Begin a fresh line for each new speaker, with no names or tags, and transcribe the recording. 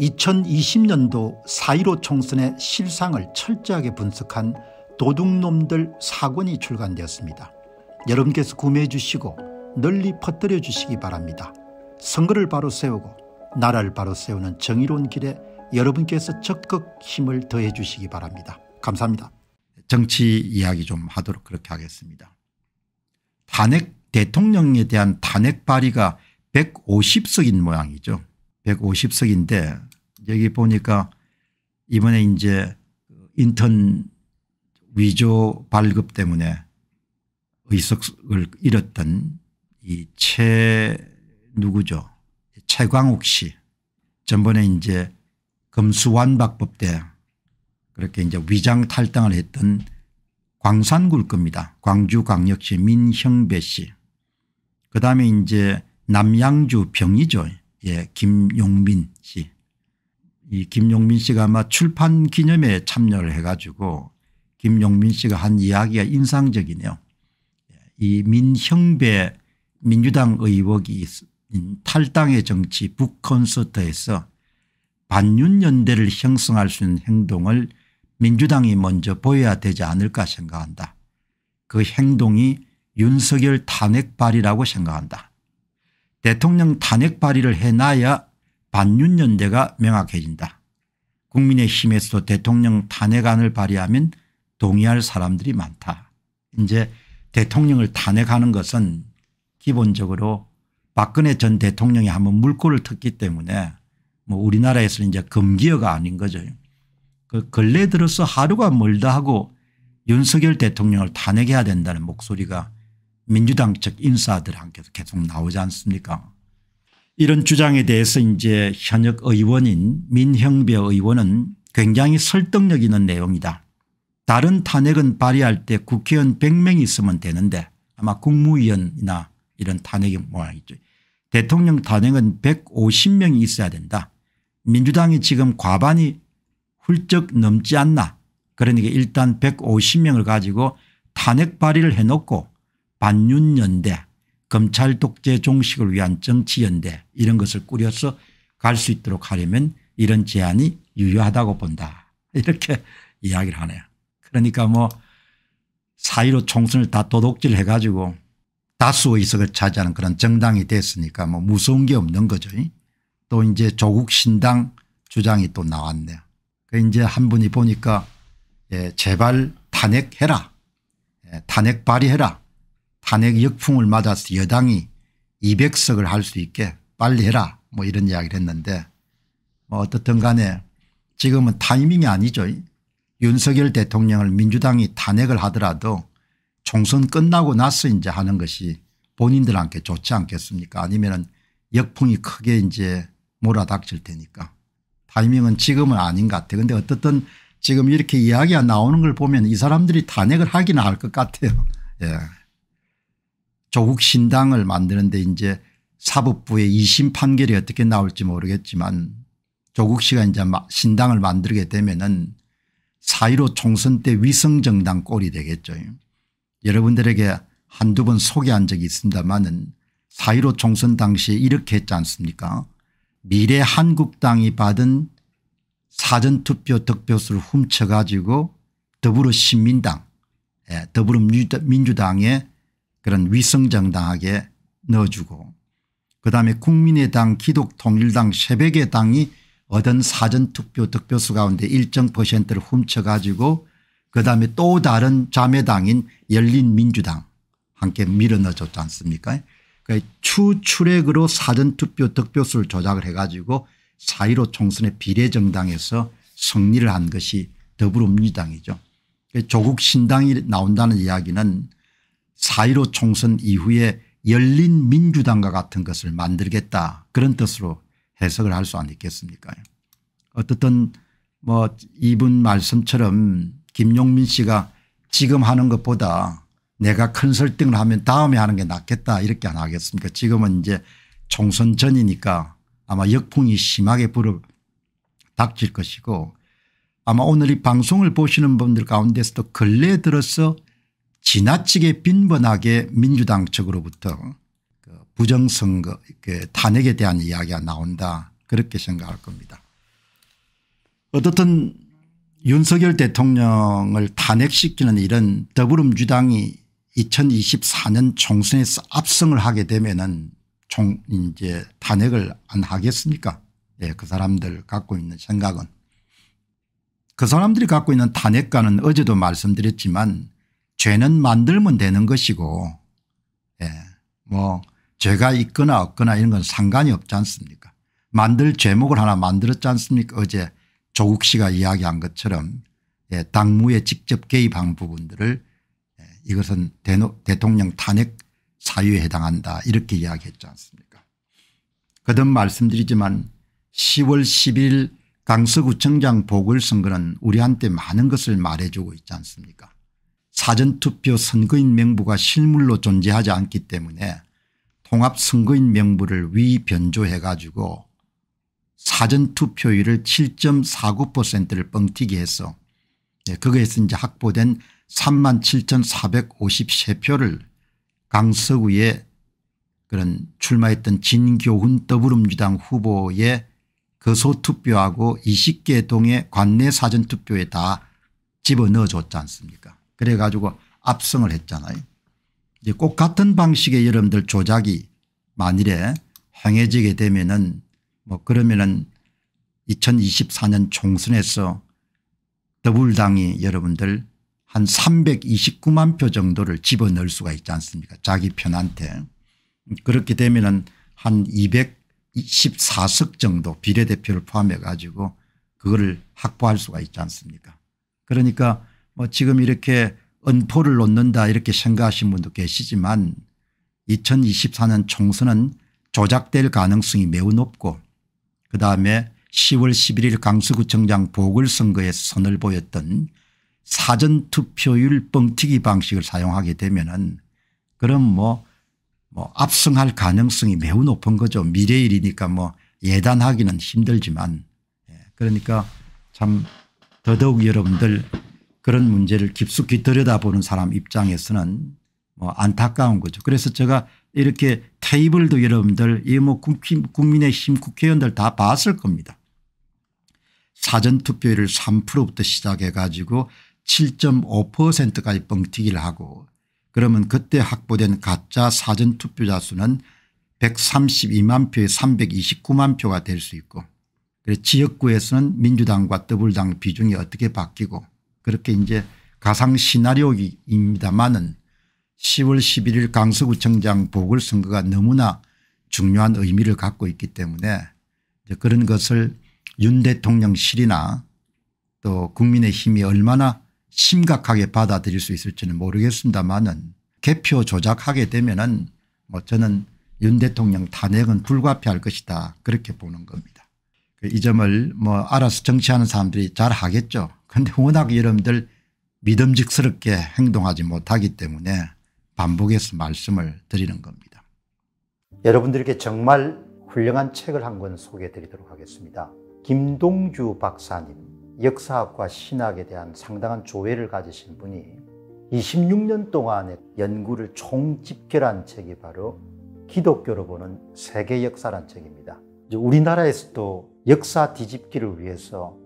2020년도 4.15 총선의 실상을 철저하게 분석한 도둑놈들 사권이 출간되었습니다. 여러분께서 구매해 주시고 널리 퍼뜨려 주시기 바랍니다. 선거를 바로 세우고 나라를 바로 세우는 정의로운 길에 여러분께서 적극 힘을 더해 주시기 바랍니다. 감사합니다. 정치 이야기 좀 하도록 그렇게 하겠습니다. 탄핵 대통령에 대한 탄핵 발의가 150석인 모양이죠. 150석인데 여기 보니까 이번에 이제 인턴 위조 발급 때문에 의석을 잃었던 이 최 누구죠 최광욱 씨 전번에 이제 검수완박법 때 그렇게 이제 위장 탈당을 했던 광산굴 겁니다. 광주광역시 민형배 씨. 그다음에 이제 남양주 병이죠. 예, 김용민 씨. 이 김용민 씨가 아마 출판 기념에 참여를 해가지고 김용민 씨가 한 이야기가 인상적이네요. 이 민형배 민주당 의혹이 탈당의 정치 북콘서트에서 반윤연대를 형성할 수 있는 행동을 민주당이 먼저 보여야 되지 않을까 생각한다. 그 행동이 윤석열 탄핵발이라고 생각한다. 대통령 탄핵 발의를 해놔야 반윤연대가 명확해진다. 국민의힘에서도 대통령 탄핵안을 발의하면 동의할 사람들이 많다. 이제 대통령을 탄핵하는 것은 기본적으로 박근혜 전 대통령이 한번 물꼬를 텄기 때문에 뭐 우리나라에서 이제 금기어가 아닌 거죠. 그 근래 들어서 하루가 멀다 하고 윤석열 대통령을 탄핵해야 된다는 목소리가 민주당 측 인사들한테도 계속 나오지 않습니까 이런 주장에 대해서 이제 현역 의원인 민형배 의원은 굉장히 설득력 있는 내용이다. 다른 탄핵은 발의할 때 국회의원 100명이 있으면 되는데 아마 국무위원이나 이런 탄핵이 모양이죠. 대통령 탄핵은 150명이 있어야 된다. 민주당이 지금 과반이 훌쩍 넘지 않나 그러니까 일단 150명을 가지고 탄핵 발의를 해놓고 반윤연대 검찰 독재 종식을 위한 정치연대 이런 것을 꾸려서 갈 수 있도록 하려면 이런 제안이 유효하다고 본다 이렇게 이야기를 하네요. 그러니까 뭐 사이로 총선을 다 도둑질 해가지고 다수의 석을 차지하는 그런 정당이 됐으니까 뭐 무서운 게 없는 거죠. 또 이제 조국 신당 주장이 또 나왔네요. 그 이제 한 분이 보니까 예, 제발 탄핵해라. 예, 탄핵 발의해라. 탄핵 역풍을 맞아서 여당이 200석을 할 수 있게 빨리 해라 뭐 이런 이야기를 했는데 뭐 어떻든 간에 지금은 타이밍이 아니죠. 윤석열 대통령을 민주당이 탄핵을 하더라도 총선 끝나고 나서 이제 하는 것이 본인들한테 좋지 않겠습니까 아니면 역풍이 크게 이제 몰아닥칠 테니까 타이밍은 지금은 아닌 것 같아요. 근데 어떻든 지금 이렇게 이야기가 나오는 걸 보면 이 사람들이 탄핵을 하기는 할 것 같아요. 예. 조국 신당을 만드는데 이제 사법부의 2심 판결이 어떻게 나올지 모르겠지만 조국 씨가 이제 신당을 만들게 되면은 4.15 총선 때 위성정당 꼴이 되겠죠. 여러분들에게 한두 번 소개한 적이 있습니다만은 4.15 총선 당시에 이렇게 했지 않습니까 미래 한국당이 받은 사전투표 득표수를 훔쳐가지고 더불어신민당 예, 더불어민주당의 그런 위성정당하게 넣어주고 그다음에 국민의당 기독통일당 새벽의 당이 얻은 사전투표 득표수 가운데 일정 퍼센트를 훔쳐가지고 그다음에 또 다른 자매당인 열린민주당 함께 밀어넣어줬지 않습니까 그니까 추출액으로 사전투표 득표수를 조작을 해가지고 4.15 총선의 비례정당에서 승리를 한 것이 더불어민주당이죠. 그러니까 조국 신당이 나온다는 이야기는 4.15 총선 이후에 열린 민주당과 같은 것을 만들겠다 그런 뜻으로 해석을 할수 아니겠습니까 어떻든 뭐 이분 말씀처럼 김용민 씨가 지금 하는 것보다 내가 컨설팅을 하면 다음에 하는 게 낫겠다 이렇게 안 하겠습니까 지금은 이제 총선 전이니까 아마 역풍이 심하게 불어 닥칠 것이고 아마 오늘 이 방송을 보시는 분들 가운데서도 근래 들어서 지나치게 빈번하게 민주당 측으로부터 그 부정선거 그 탄핵에 대한 이야기가 나온다 그렇게 생각할 겁니다. 어떻든 윤석열 대통령을 탄핵시키는 일은 더불어민주당이 2024년 총선에서 압승을 하게 되면은 총 이제 탄핵을 안 하겠습니까? 예, 그 사람들 갖고 있는 생각은 그 사람들이 갖고 있는 탄핵과는 어제도 말씀드렸지만 죄는 만들면 되는 것이고 예. 뭐 죄가 있거나 없거나 이런 건 상관이 없지 않습니까 만들 죄목을 하나 만들었지 않습니까 어제 조국 씨가 이야기한 것처럼 예. 당무에 직접 개입한 부분들을 예. 이것은 대노, 대통령 탄핵 사유에 해당한다 이렇게 이야기했지 않습니까 거듭 말씀드리지만 10월 10일 강서구청장 보궐선거는 우리한테 많은 것을 말해주고 있지 않습니까 사전투표 선거인 명부가 실물로 존재하지 않기 때문에 통합선거인 명부를 위변조해 가지고 사전투표율을 7.49%를 뻥튀기 해서 예, 거기에서 이제 확보된 3만 7,453표를 강서구에 그런 출마했던 진교훈 더불어민주당 후보의 거소투표하고 20개 동의 관내 사전투표에 다 집어넣어줬지 않습니까 그래 가지고 압승을 했잖아요. 이제 꼭 같은 방식의 여러분들 조작이 만일에 행해지게 되면은 뭐 그러면은 2024년 총선에서 더불당이 여러분들 한 329만 표 정도를 집어넣을 수가 있지 않습니까 자기 편한테. 그렇게 되면은 한 214석 정도 비례대표를 포함해 가지고 그거를 확보할 수가 있지 않습니까 그러니까 뭐 지금 이렇게 은포를 놓는다 이렇게 생각하신 분도 계시지만 2024년 총선은 조작될 가능성이 매우 높고 그다음에 10월 11일 강서구청장 보궐선거에 선을 보였던 사전투표율 뻥튀기 방식을 사용하게 되면 은 그럼 뭐, 뭐 압승할 가능성이 매우 높은 거죠. 미래일이니까 뭐 예단하기는 힘들지만 예, 그러니까 참 더더욱 여러분들 그런 문제를 깊숙이 들여다보는 사람 입장에서는 뭐 안타까운 거죠. 그래서 제가 이렇게 테이블도 여러분들 이뭐 국민의힘 국회의원들 다 봤을 겁니다. 사전투표율 3%부터 시작해 가지고 7.5%까지 뻥튀기를 하고 그러면 그때 확보된 가짜 사전투표자 수는 132만 표에 329만 표가 될 수 있고 지역구에서는 민주당과 더불당 비중이 어떻게 바뀌고 그렇게 이제 가상 시나리오입니다만은 10월 11일 강서구청장 보궐선거가 너무나 중요한 의미를 갖고 있기 때문에 그런 것을 윤 대통령실이나 또 국민의힘이 얼마나 심각하게 받아들일 수 있을지는 모르겠습니다만은 개표 조작하게 되면은 뭐 저는 윤 대통령 탄핵은 불가피할 것이다 그렇게 보는 겁니다. 그 이 점을 뭐 알아서 정치하는 사람들이 잘 하겠죠. 그데 워낙 여러분들 믿음직스럽게 행동하지 못하기 때문에 반복해서 말씀을 드리는 겁니다. 여러분들에 정말 훌륭한 책을 한 권 소개해 드리도록 하겠습니다. 김동주 박사님, 역사학과 신학에 대한 상당한 조회를 가지신 분이 26년 동안의 연구를 총집결한 책이 바로 기독교로 보는 세계 역사란 책입니다. 우리나라에서도 역사 뒤집기를 위해서